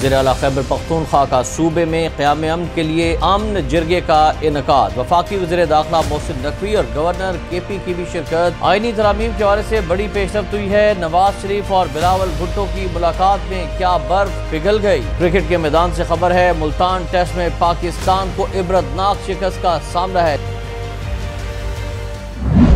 जर अला खैबर पख्तूनख्वा का सूबे में क़्याम अमन के लिए अमन जिरगे का इनका वफाकी वजर दाखिला मोहसिन नकवी और गवर्नर के पी की भी शिरकत आइनी तरामीम के हवाले से बड़ी पेशरफ हुई है नवाज शरीफ और बिलावल भुट्टो की मुलाकात में क्या बर्फ पिघल गई क्रिकेट के मैदान से खबर है मुल्तान टेस्ट में पाकिस्तान को इबरतनाक शिकस्त का सामना है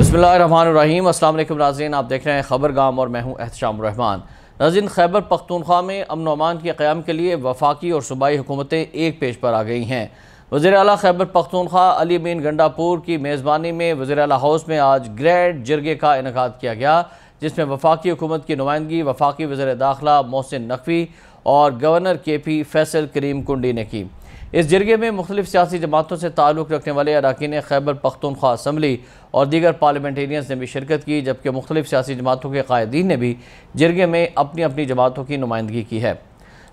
बसमीम अल्लाम नाजीन आप देख रहे हैं खबर गाम और मैं हूँ एहतशाम रहमान नाजिन खैबर पख्तनख्वा में अमन अमान के क़्याम के लिए वफाकी और सूबाई हुकूमतें एक पेज पर आ गई हैं वज़ी अली खैबर पख्तनख्वा अली बीन गंडापुर की मेज़बानी में वज़ी अली हाउस में आज ग्रैंड जरगे का इनका किया गया जिसमें वफाकी हुकूमत की नुमाइंदगी वफाकी वज़र दाखिला मोहसिन नकवी और गवर्नर के पी फैसल करीम कुंडी ने की इस जरगे में मुख्तलिफ सियासी जमातों से ताल्लुक़ रखने वाले अरकान खैबर पख्तनख्वा असम्बली और दीगर पार्लियामेंटेरियंस ने भी शिरकत की जबकि मुख्तलिफ सियासी जमातों के कायदीन ने भी जरगे में अपनी अपनी जमातों की नुमाइंदगी की है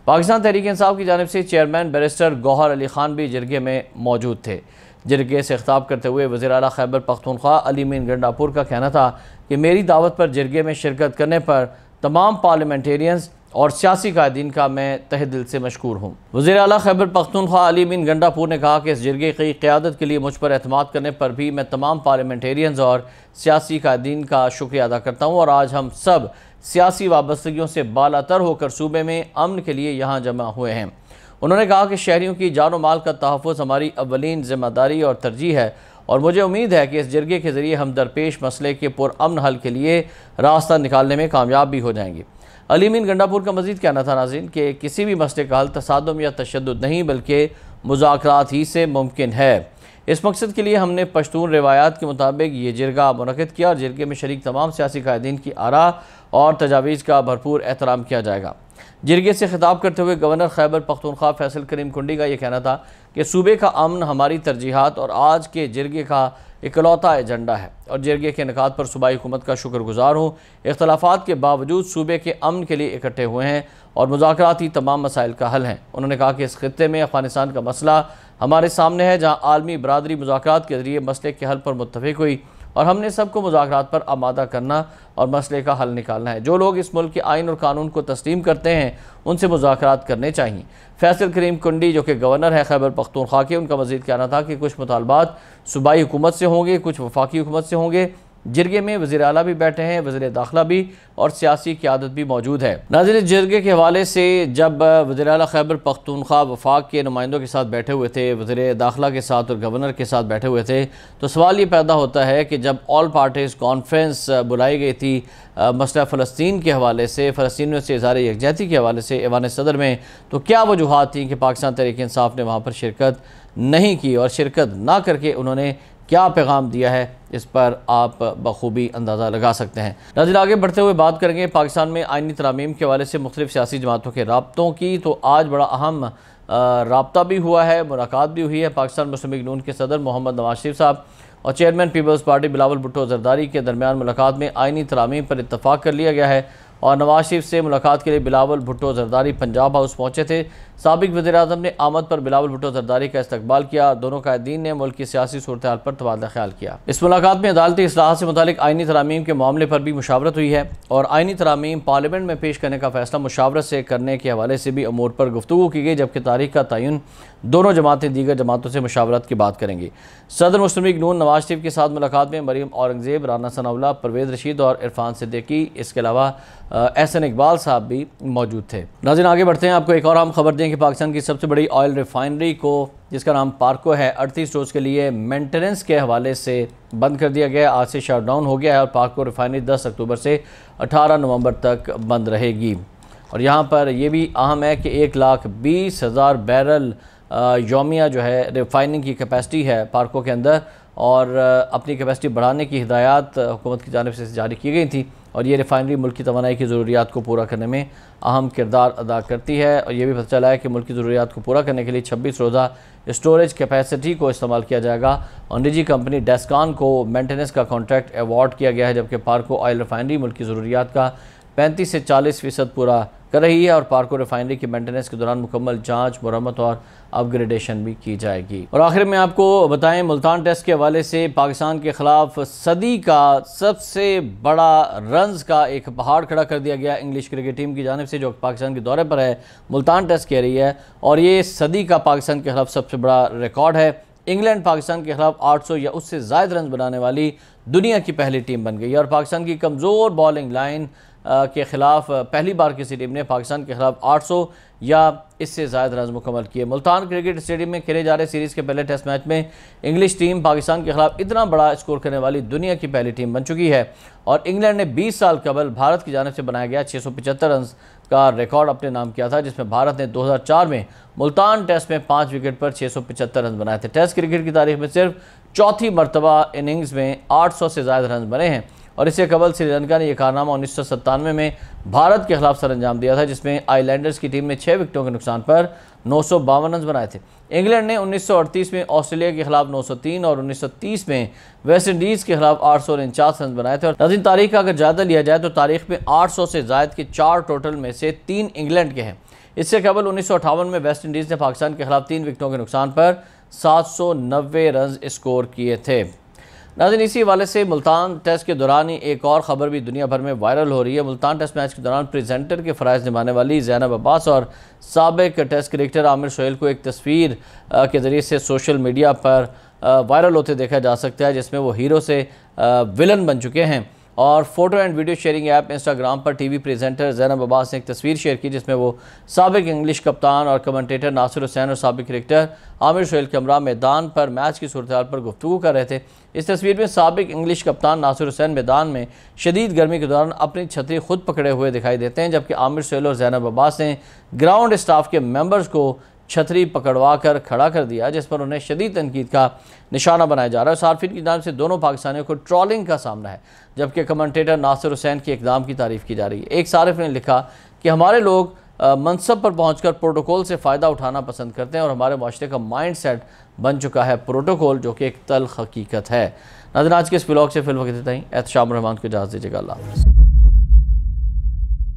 पाकिस्तान तहरीक इंसाफ की जानब से चेयरमैन बैरिस्टर गौहर अली खान भी जरगे में मौजूद थे जरगे से खिताब करते हुए वजी अल खैबर पख्तनख्वा अली मीन गंडापुर का कहना था कि मेरी दावत पर जरगे में शिरकत करने पर तमाम पार्लियामेंटेरियंस और सियासी कायदीन का मैं तह दिल से मशहूर हूँ वजी अला खैबर पख्तनख्वा अली बिन गंडापुर ने कहा कि इस जरगे की क्यादत के लिए मुझ पर अहतमाद करने पर भी मैं तमाम पार्लियामेंटेरियंस और सियासी कायदीन का शुक्रिया अदा करता हूँ और आज हम सब सियासी वाबस्तगियों से बाला तर होकर सूबे में अमन के लिए यहाँ जमा हुए हैं उन्होंने कहा कि शहरीों की जान माल का तहफ़ हमारी अवलिन ज़िम्मेदारी और तरजीह है और मुझे उम्मीद है कि इस जरगे के ज़रिए हम दरपेश मसले के पुरान हल के लिए रास्ता निकालने में कामयाब भी हो जाएंगे अलीमीन गंडापुर का मजीद कहना था नाजिन कि किसी भी मसले का हल तसादम या तशद नहीं बल्कि मुजाकर ही से मुमकिन है इस मकसद के लिए हमने पश्तून रवायात के मुताबिक ये जरगा मनद किया और जरगे में शरीक तमाम सियासी कायदीन की आरा और तजावीज़ का भरपूर एहतराम किया जाएगा जिरगे से खिताब करते हुए गवर्नर खैबर पख्तनख्वा फैसल करीम कुंडी का ये कहना था कि सूबे का अमन हमारी तरजीहत और आज के जिरगे का इकलौता एजेंडा है और जिरगे के निकात पर सूबाई हुकूमत का शुक्रगुजार हूँ इख्तलाफात के बावजूद सूबे के अमन के लिए इकट्ठे हुए हैं और मुजाकती तमाम मसाइल का हल हैं उन्होंने कहा कि इस खत्े में अफगानिस्तान का मसला हमारे सामने है जहाँ आलमी बरदरी मुजाक के ज़रिए मसले के हल पर मुतफ़ हुई और हमने सबको मुजाकर पर आमादा करना और मसले का हल निकालना है जो लोग इस मुल्क के आइन और कानून को तस्लीम करते हैं उनसे मुजाकर करने चाहिए फैसल करीम कुंडी जो कि गवर्नर है खैबर पख्तूनख्वा के उनका मजीद कहना था कि कुछ मुतालबात सूबाई हुकूमत से होंगे कुछ वफाकी हुकूमत से होंगे जिरगे में वजी अला भी बैठे हैं वजीर दाखिला भी और सियासी क्यादत भी मौजूद है नाजिर जिरगे के हवाले से जब वजी अला खैबर पख्तूनख्वा वफाक के नुमाइंदों के साथ बैठे हुए थे वजीर दाखिला के साथ और गवर्नर के साथ बैठे हुए थे तो सवाल ये पैदा होता है कि जब ऑल पार्टीज़ कॉन्फ्रेंस बुलाई गई थी मसला फ़लस्तीन के हवाले से फ़लस्तियों से इजहार यकजहती के हवाले से ईवान सदर में तो क्या वजूहत थी कि पाकिस्तान तहरीक ने वहाँ पर शिरकत नहीं की और शिरकत ना करके उन्होंने क्या पैगाम दिया है इस पर आप बखूबी अंदाज़ा लगा सकते हैं नज़र आगे बढ़ते हुए बात करेंगे पाकिस्तान में आइनी तरामीम के हवाले से मुख्तु सियासी जमातों के रबतों की तो आज बड़ा अहम रबता भी हुआ है मुलाकात भी हुई है पाकिस्तान मुस्लिम लीग नून के सदर मोहम्मद नवाज शरीफ साहब और चेयरमैन पीपल्स पार्टी बिलावल भुट्टो जरदारी के दरमियान मुलाकात में आइनी तरामीम पर इतफाक़ कर लिया गया है और नवाज शरीफ से मुलाकात के लिए बिलावल भुट्टो जरदारी पंजाब हाउस पहुंचे थे सबक वजी अजम ने आमद पर बिलावल भुट्टो जरदारी का इस्तबाल किया दोनों कायदीन ने मुल्क की सियासी सूरत पर तबादला ख्याल किया इस मुलाकात में अदालती असलाह से मुतल आइनी तरामीम के मामले पर भी मुशावरत हुई है और आइनी तरामीम पार्लियामेंट में पेश करने का फैसला मुशावरत से करने के हवाले से भी अमूर पर गुफ्तू की गई जबकि तारीख का तयन दोनों जमातें दीगर जमातों से मुशावरत की बात करेंगी सदर मुस्लिम लीग नून नवाज शरीफ के साथ मुलाकात में मरीम औरंगजेब राना सनाउला परवेज रशीद और इरफान सिद्दीकी इसके अलावा एहसन इकबाल साहब भी मौजूद थे नाजिन आगे बढ़ते हैं आपको एक और हम खबर दें कि पाकिस्तान की सबसे बड़ी ऑयल रिफाइनरी को जिसका नाम पार्को है अड़तीस रोज़ के लिए मेंटेनेंस के हवाले से बंद कर दिया गया आज से शटडाउन हो गया है और पार्को रिफाइनरी दस अक्टूबर से अठारह नवम्बर तक बंद रहेगी और यहाँ पर यह भी अहम है कि एक लाख बीस हज़ार बैरल योमिया जो है रिफाइनिंग की कैपेसिटी है पार्कों के अंदर और अपनी कैपेसिटी बढ़ाने की हिदायत हुकूमत की जानब से जारी की गई थी और ये रिफाइनरी मुल्क की तोानाई की ज़रूरियात को पूरा करने में अहम किरदार अदा करती है और ये भी पता चला है कि मुल्क की ज़रूरियात को पूरा करने के लिए छब्बीस रोज़ा स्टोरेज कैपेसिटी को इस्तेमाल किया जाएगा और निजी कंपनी डेस्कान को मेंटेनेंस का कॉन्ट्रैक्ट अवार्ड किया गया है जबकि पार्को ऑयल रिफाइनरी मुल्क की ज़रूरियात का पैंतीस से चालीस फ़ीसद पूरा कर रही है और पार्को रिफाइनरी की मेंटेनेंस के दौरान मुकम्मल जांच मरम्मत और अपग्रेडेशन भी की जाएगी और आखिर में आपको बताएं मुल्तान टेस्ट के हवाले से पाकिस्तान के खिलाफ सदी का सबसे बड़ा रन्स का एक पहाड़ खड़ा कर दिया गया इंग्लिश क्रिकेट टीम की जानब से जो पाकिस्तान के दौरे पर है मुल्तान टेस्ट कह रही है और ये सदी का पाकिस्तान के खिलाफ सबसे बड़ा रिकॉर्ड है इंग्लैंड पाकिस्तान के खिलाफ 800 या उससे ज़ायद रन बनाने वाली दुनिया की पहली टीम बन गई और पाकिस्तान की कमज़ोर बॉलिंग लाइन के ख़िलाफ़ पहली बार किसी टीम ने पाकिस्तान के ख़िलाफ़ 800 या इससे ज्यादा रन मुकम्मल किए मुल्तान क्रिकेट स्टेडियम में खेले जा रहे सीरीज़ के पहले टेस्ट मैच में इंग्लिश टीम पाकिस्तान के ख़िलाफ़ इतना बड़ा स्कोर करने वाली दुनिया की पहली टीम बन चुकी है और इंग्लैंड ने 20 साल कबल भारत की जानब से बनाया गया 675 रन का रिकॉर्ड अपने नाम किया था जिसमें भारत ने चार में मुल्तान टेस्ट में पाँच विकेट पर 675 रन बनाए थे टेस्ट क्रिकेट की तारीख में सिर्फ चौथी मरतबा इनिंग्स में सौ से ज्यादा रन बने हैं और इससे कबल श्रीलंका ने यह कारनामा उन्नीस में भारत के खिलाफ सरंजाम दिया था जिसमें आईलैंडर्स की टीम ने छः विकटों के नुकसान पर नौ रन बनाए थे इंग्लैंड ने 1938 में ऑस्ट्रेलिया के खिलाफ 903 और 1930 में वेस्ट इंडीज़ के खिलाफ आठ रन बनाए थे और नजीन तारीख का अगर ज़्यादा लिया जाए तो तारीख में सौ से जायद के चार टोटल में से तीन इंग्लैंड के हैं इससे कबल उन्नीस में वेस्ट इंडीज़ ने पाकिस्तान के खिलाफ तीन विकटों के नुकसान पर सात सौ रन स्कोर किए थे नाजिन इसी वाले से मुल्तान टेस्ट के दौरान ही एक और ख़बर भी दुनिया भर में वायरल हो रही है मुल्तान टेस्ट मैच के दौरान प्रेजेंटर के फ़रज़ निभाने वाली जैनब अब्बास और सबक टेस्ट क्रिकेटर आमिर शोहेल को एक तस्वीर के ज़रिए से सोशल मीडिया पर वायरल होते देखा जा सकता है जिसमें वो हीरो से विलन बन चुके हैं और photo and video sharing app Instagram पर टीवी प्रेजेंटर जैनब अब्बास ने एक तस्वीर शेयर की जिसमें वो सबक इंग्लिश कप्तान और कमेंटेटर नासिर हुसैन और सबक क्रिकेटर आमिर शोल कमरा मैदान पर मैच की सूरत पर गुफ्तू कर रहे थे इस तस्वीर में सबक इंग्लिश कप्तान नासिर हुसैन मैदान में शदीद गर्मी के दौरान अपनी छतरी खुद पकड़े हुए दिखाई देते हैं जबकि आमिर शोल और जैनब अब्बास ने ग्राउंड स्टाफ के मेम्बर्स को छतरी पकड़वा कर खड़ा कर दिया जिस पर उन्हें शदीद तनकीद का निशाना बनाया जा रहा है सार्फिन की जान से दोनों पाकिस्तानियों को ट्रॉलिंग का सामना है जबकि कमेंटेटर नासिर हुसैन के इकदाम की तारीफ की जा रही है एक सार्फ ने लिखा कि हमारे लोग मनसब पर पहुंचकर प्रोटोकॉल से फ़ायदा उठाना पसंद करते हैं और हमारे माशरे का माइंड सेट बन चुका है प्रोटोकॉल जो कि एक तल हकीकत है नजर आज के इस ब्लॉग से फिल्म वक्त ही एहतशाम रहमान को इजाज़ दीजिएगा अल्लाह